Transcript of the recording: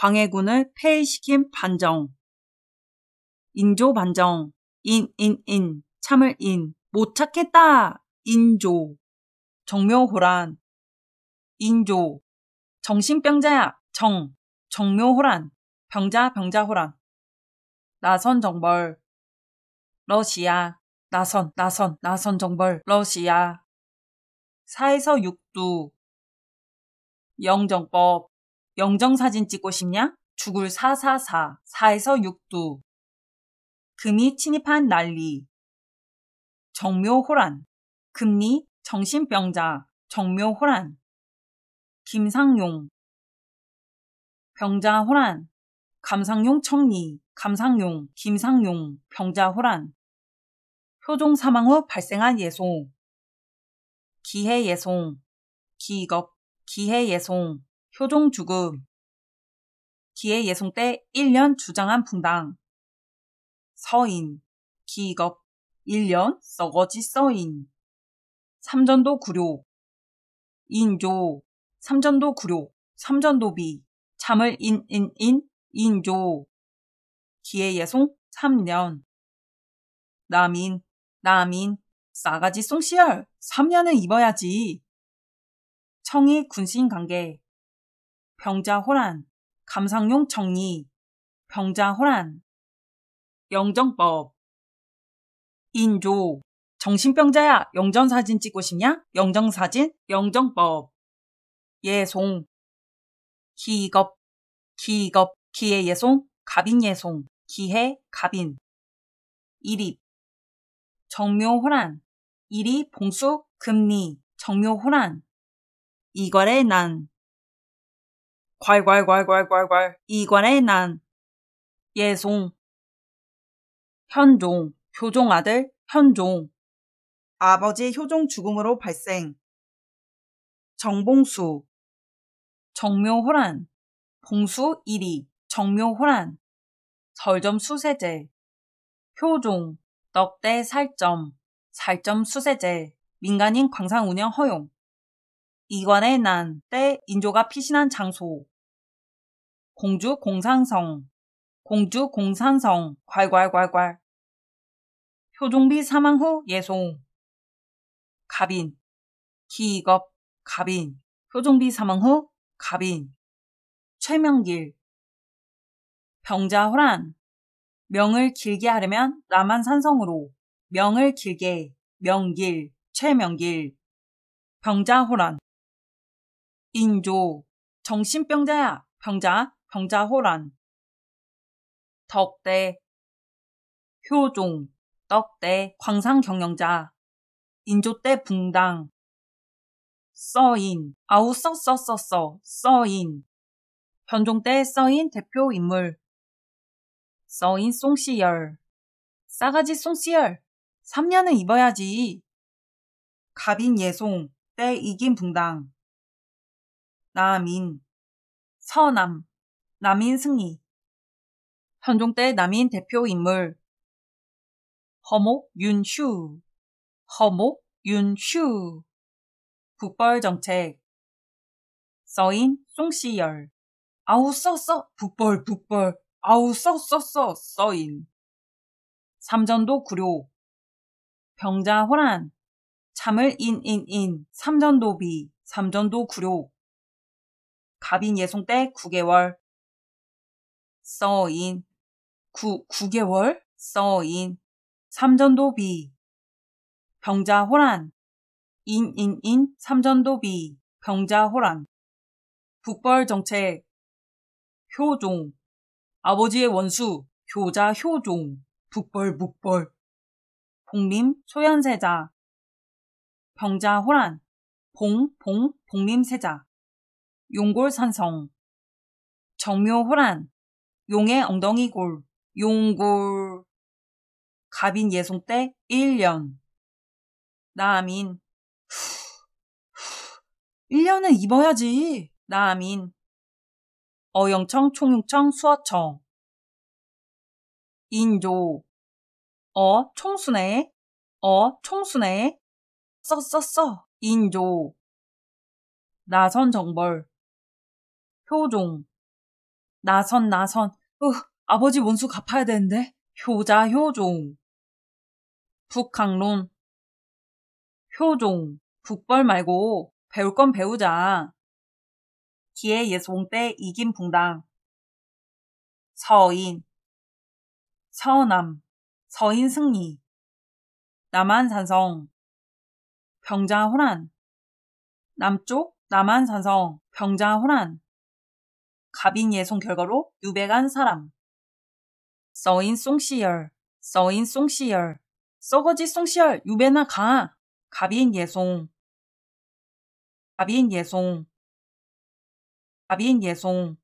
광해군을 폐위시킨 반정. 인조 반정. 인, 인, 인. 참을 인. 못 찾겠다. 인조. 정묘호란. 인조. 정신병자야. 정. 정묘호란. 병자, 병자호란. 나선 정벌. 러시아. 나선, 나선, 나선 정벌. 러시아. 4에서6두 영정법. 영정사진 찍고 싶냐? 죽을 444, 4에서 6두. 금이 침입한 난리. 정묘호란. 금리, 정신병자, 정묘호란. 김상용. 병자호란. 감상용 청리, 감상용, 김상용, 병자호란. 표종 사망 후 발생한 예송. 기해예송. 기겁, 기해예송. 효종 죽음, 기의 예송 때 1년 주장한 풍당, 서인, 기겁, 1년 썩어지 서인, 삼전도 구료, 인조, 삼전도 구료, 삼전도비, 참을 인인인, 인조, 기의 예송 3년, 남인, 남인, 싸가지 송시열 3년은 입어야지. 청의 군신 관계, 병자호란, 감상용 정리, 병자호란, 영정법, 인조, 정신병자야 영정사진 찍고 싶냐? 영정사진, 영정법, 예송, 기겁, 기겁, 기의 예송, 갑인 예송, 기해, 갑인, 이립, 정묘호란, 이리, 봉수, 금리, 정묘호란, 이괄의 난, 괄괄괄괄괄괄 이관의 난 예송 현종 효종 아들 현종 아버지 효종 죽음으로 발생 정봉수 정묘호란 봉수 1위 정묘호란 설점 수세제 효종 넉대 살점 살점 수세제 민간인 광상 운영 허용 이관의 난 때 인조가 피신한 장소 공주 공산성, 공주 공산성, 괄괄괄괄. 효종비 사망 후 예송. 갑인, 기겁, 갑인. 효종비 사망 후 갑인. 최명길. 병자호란. 명을 길게 하려면 남한산성으로. 명을 길게, 명길, 최명길. 병자호란. 인조. 정신병자야, 병자. 병자호란 덕대 효종 떡대 광산경영자 인조대 붕당 써인 아우 써 써 써 써 써인 변종대 써인 대표 인물 써인 송시열 싸가지 송시열 3년은 입어야지 갑인 예송 때 이긴 붕당 남인 서남 남인 승리 현종때 남인 대표 인물 허목 윤휴 허목 윤휴 북벌 정책 써인 송시열 아우 써 써 북벌 북벌 아우 써 써 써 써인 삼전도 구료 병자 호란 참을 인 인 인 삼전도비 삼전도 구료 갑인 예송 때 9개월 써인 9, 9개월 써인 삼전도비 병자호란 인인인 삼전도비 병자호란 북벌정책 효종 아버지의 원수 교자 효종 북벌 북벌 복림 소현세자 병자호란 봉봉 복림세자 용골산성 정묘호란 용의 엉덩이골, 용골. 갑인 예송 때 1년. 남인. 1년은 입어야지. 남인. 어영청, 총육청, 수어청. 인조. 어, 총순애. 어, 총순애. 썼썼써. 인조. 나선 정벌. 효종. 나선, 나선. 으, 아버지 원수 갚아야 되는데. 효자 효종. 북항론. 효종. 북벌 말고 배울 건 배우자. 기에 예송 때 이긴 붕당. 서인. 서남. 서인 승리. 남한산성. 병자호란. 남쪽 남한산성. 병자호란. 갑인 예송 결과로 유배간 사람. 써인 송시열, 써인 송시열, 썩어지 송시열 유배나 가. 갑인 예송. 갑인 예송. 갑인 예송.